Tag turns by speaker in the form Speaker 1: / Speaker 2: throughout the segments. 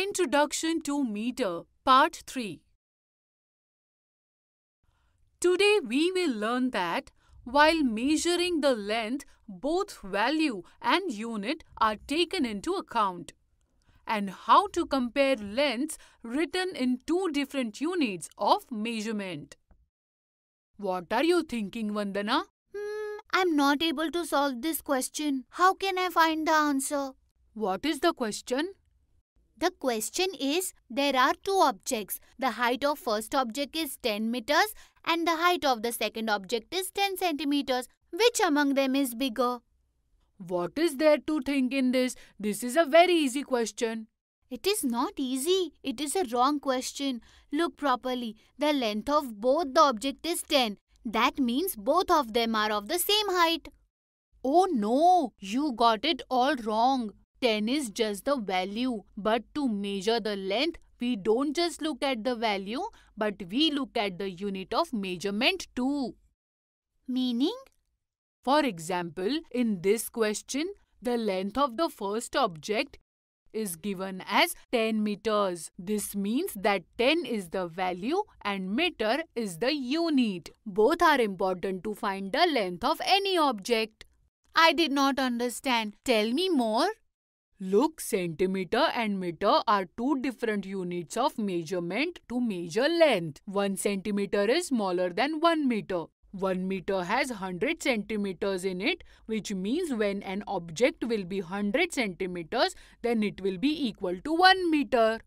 Speaker 1: Introduction to Meter, Part 3 Today we will learn that while measuring the length, both value and unit are taken into account and how to compare lengths written in two different
Speaker 2: units of measurement. What are you thinking, Vandana? Hmm, I'm not able to solve this question. How can I find the answer? What is the question? The question is, there are two objects. The height of first object is 10 meters and the height of the second object is 10 centimeters. Which among them is bigger? What is there to think in this? This is a very easy question. It is not easy. It is a wrong question. Look properly. The length of both the object is 10. That means both of them are of the same height. Oh no, you got it all wrong. 10 is just the value. But to measure the length, we don't just look at the value,
Speaker 1: but we look at the unit of measurement too. Meaning? For example, in this question, the length of the first object is given as 10 meters. This means that 10 is the value and meter is the unit. Both are important to find the length of any object. I did not understand. Tell me more. Look, centimeter and meter are two different units of measurement to measure length. One centimeter is smaller than one meter. One meter has 100 centimeters in it, which means when an object will be 100 centimeters,
Speaker 2: then it will be equal to one meter.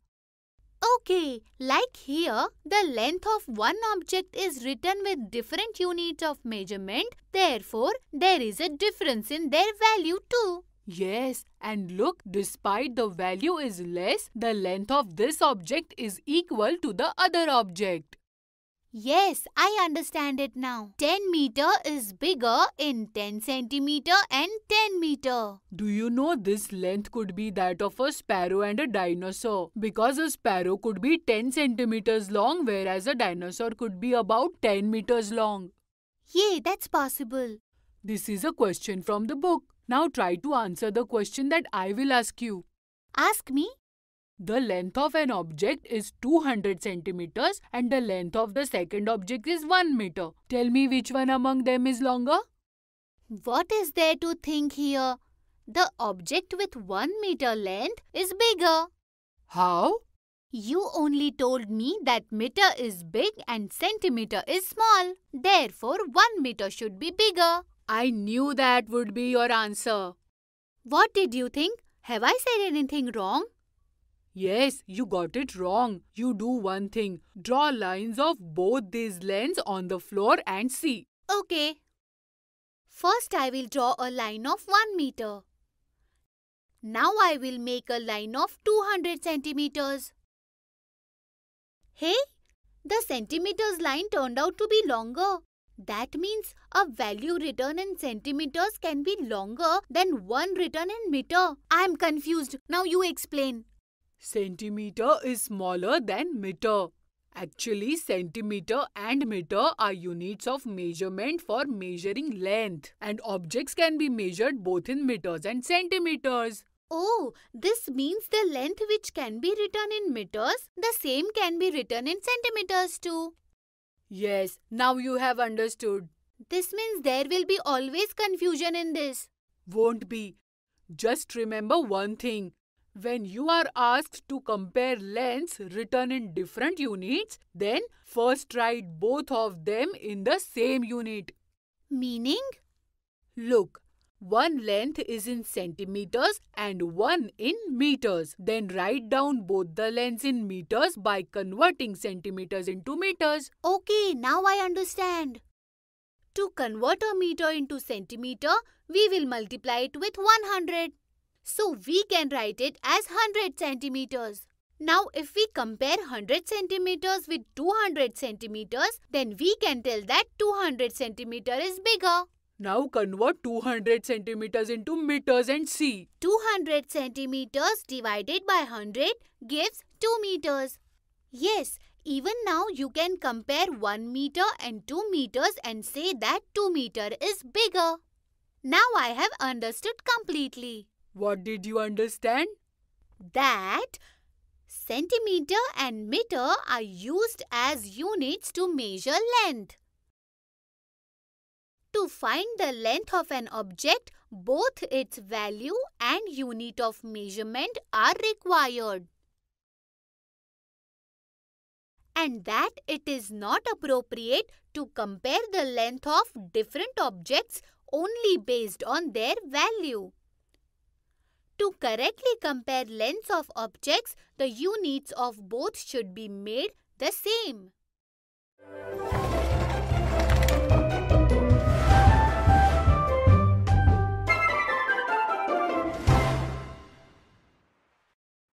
Speaker 2: Okay, like here, the length of one object is written with different units of measurement. Therefore, there is a difference in their value too. Yes, and look,
Speaker 1: despite the value is less, the length of this object is equal to the other object.
Speaker 2: Yes, I understand it now. 10 meter is bigger in 10 centimeter and 10 meter.
Speaker 1: Do you know this
Speaker 2: length could be
Speaker 1: that of a sparrow and a dinosaur? Because a sparrow could be 10 centimeters long whereas a dinosaur could be about 10 meters long. Yay, that's possible. This is a question from the book. Now try to answer the question that I will ask you. Ask me. The length of an object is 200 centimeters and the length of the second object is 1 meter. Tell me which one among them is longer?
Speaker 2: What is there to think here? The object with 1 meter length is bigger. How? You only told me that meter is big and centimeter is small. Therefore, 1 meter should be bigger. I knew that would be your answer. What did you think? Have I said anything wrong?
Speaker 1: Yes, you got it wrong. You do one thing.
Speaker 2: Draw lines of both these lengths on the floor and see. Okay. First I will draw a line of 1 meter. Now I will make a line of 200 centimeters. Hey, the centimeters line turned out to be longer. That means a value written in centimeters can be longer than one written in meter. I am confused. Now you explain. Centimeter is smaller than meter.
Speaker 1: Actually, centimeter and meter are units of measurement for measuring
Speaker 2: length, and objects can be measured both in meters and centimeters. Oh, this means the length which can be written in meters, the same can be written in centimeters too. Yes, now you have understood. This means there will be always confusion in this. Won't be. Just remember one thing.
Speaker 1: When you are asked to compare lengths written in different units, then first write both of them in the same unit. Meaning? Look, one length is in centimeters and one in meters. Then write down both the lengths in meters by converting centimeters
Speaker 2: into meters. Okay, now I understand. To convert a meter into centimeter, we will multiply it with 100. So we can write it as 100 centimeters. Now if we compare 100 centimeters with 200 centimeters, then we can tell that 200 centimeter is bigger. Now convert 200 centimeters into meters and see. 200 centimeters divided by 100 gives 2 meters. Yes, even now you can compare 1 meter and 2 meters and say that 2 meter is bigger. Now I have understood completely. What did you understand? That centimeter and meter are used as units to measure length to find the length of an object, both its value and unit of measurement are required. And that it is not appropriate to compare the length of different objects only based on their value. To correctly compare lengths of objects, the units of both should be made the same.